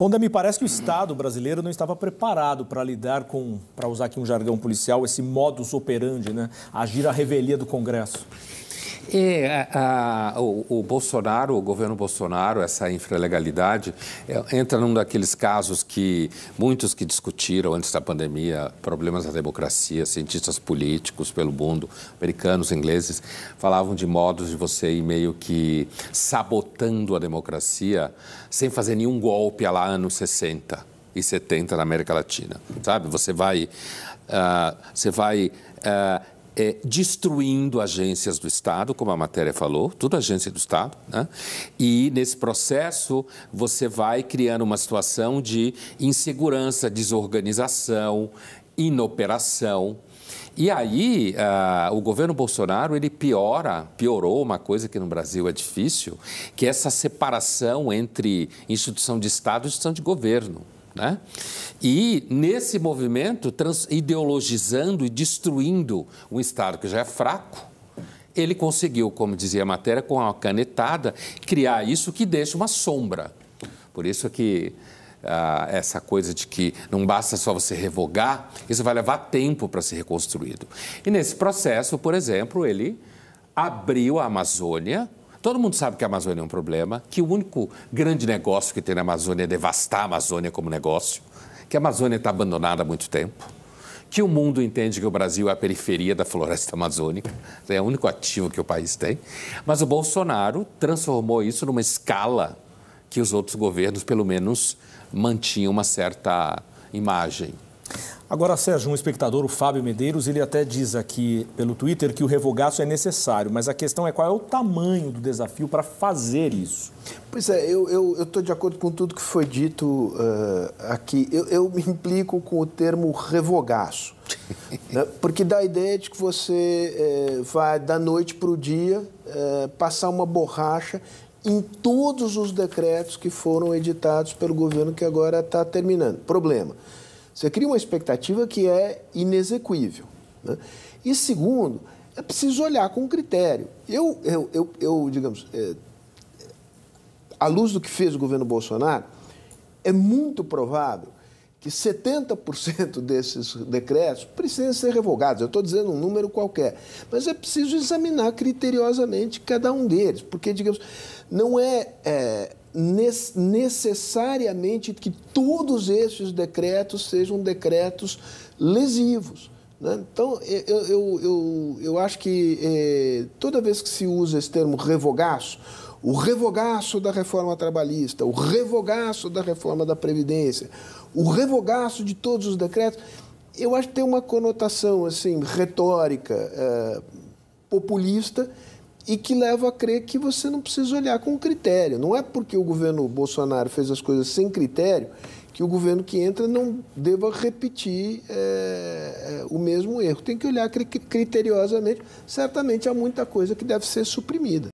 Onda, me parece que o Estado brasileiro não estava preparado para lidar com, para usar aqui um jargão policial, esse modus operandi, né? Agir à revelia do Congresso. E, a, a, o, o, Bolsonaro, o governo Bolsonaro, essa infralegalidade, é, entra num daqueles casos que muitos que discutiram antes da pandemia problemas da democracia, cientistas políticos pelo mundo, americanos, ingleses, falavam de modos de você ir meio que sabotando a democracia sem fazer nenhum golpe lá anos 60 e 70 na América Latina, sabe? Você vai, uh, você vai uh, é, destruindo agências do Estado, como a matéria falou, tudo agência do Estado, né? e nesse processo você vai criando uma situação de insegurança, desorganização, inoperação. E aí, uh, o governo Bolsonaro, ele piora, piorou uma coisa que no Brasil é difícil, que é essa separação entre instituição de Estado e instituição de governo. Né? E nesse movimento, ideologizando e destruindo um Estado que já é fraco, ele conseguiu, como dizia a matéria, com a canetada, criar isso que deixa uma sombra. Por isso que ah, essa coisa de que não basta só você revogar, isso vai levar tempo para ser reconstruído. E nesse processo, por exemplo, ele abriu a Amazônia Todo mundo sabe que a Amazônia é um problema, que o único grande negócio que tem na Amazônia é devastar a Amazônia como negócio, que a Amazônia está abandonada há muito tempo, que o mundo entende que o Brasil é a periferia da floresta amazônica, é o único ativo que o país tem. Mas o Bolsonaro transformou isso numa escala que os outros governos, pelo menos, mantinham uma certa imagem. Agora, Sérgio, um espectador, o Fábio Medeiros, ele até diz aqui pelo Twitter que o revogaço é necessário, mas a questão é qual é o tamanho do desafio para fazer isso. Pois é, eu estou de acordo com tudo que foi dito uh, aqui. Eu, eu, me implico com o termo revogaço, né? porque dá a ideia de que você eh, vai da noite para o dia eh, passar uma borracha em todos os decretos que foram editados pelo governo que agora está terminando. Problema. Você cria uma expectativa que é inexequível. Né? E segundo, é preciso olhar com critério. Eu, eu, eu, eu digamos, é, à luz do que fez o governo Bolsonaro, é muito provável que 70% desses decretos precisem ser revogados. Eu estou dizendo um número qualquer, mas é preciso examinar criteriosamente cada um deles, porque, digamos, não é, é necessariamente que todos esses decretos sejam decretos lesivos. Né? Então, eu, eu, eu, eu, acho que é, toda vez que se usa esse termo revogaço, o revogaço da reforma trabalhista, o revogaço da reforma da Previdência, o revogaço de todos os decretos, eu acho que tem uma conotação assim retórica, é, populista, e que leva a crer que você não precisa olhar com critério. Não é porque o governo Bolsonaro fez as coisas sem critério que o governo que entra não deva repetir é, o mesmo erro. Tem que olhar criteriosamente. Certamente há muita coisa que deve ser suprimida.